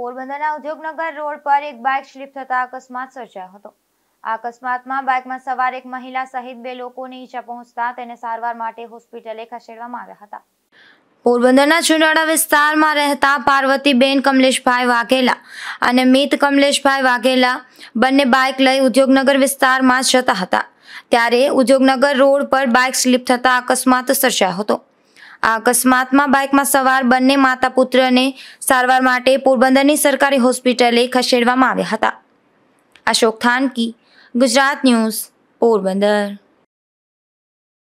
પોરબંદરના ઉદ્યોગનગર રોડ પર એક બાઇક સ્લીપ થતા અકસ્માત સર્જાયો હતો આ અકસ્માતમાં બાઇકમાં સવાર એક મહિલા સહિત બે લોકોને ઈજા પહોંચતા તેને સારવાર માટે હોસ્પિટલે ખસેડવામાં આવ્યા હતા પોરબંદરના ચુનાળા વિસ્તારમાં રહેતા પાર્વતીબેન કમલેશભાઈ વાઘેલા અને મિત કમલેશભાઈ વાઘેલા બંને બાઇક લઈ ઉદ્યોગનગર વિસ્તારમાં જતા હતા ત્યારે ઉદ્યોગનગર રોડ પર બાઇક સ્લીપ થતા અકસ્માત સર્જાયો હતો આ અકસ્માતમાં બાઇકમાં સવાર બંને માતા પુત્રને સારવાર માટે પોરબંદરની સરકારી હોસ્પિટલે ખસેડવામાં આવ્યા હતા અશોક થાનકી ગુજરાત ન્યૂઝ પોરબંદર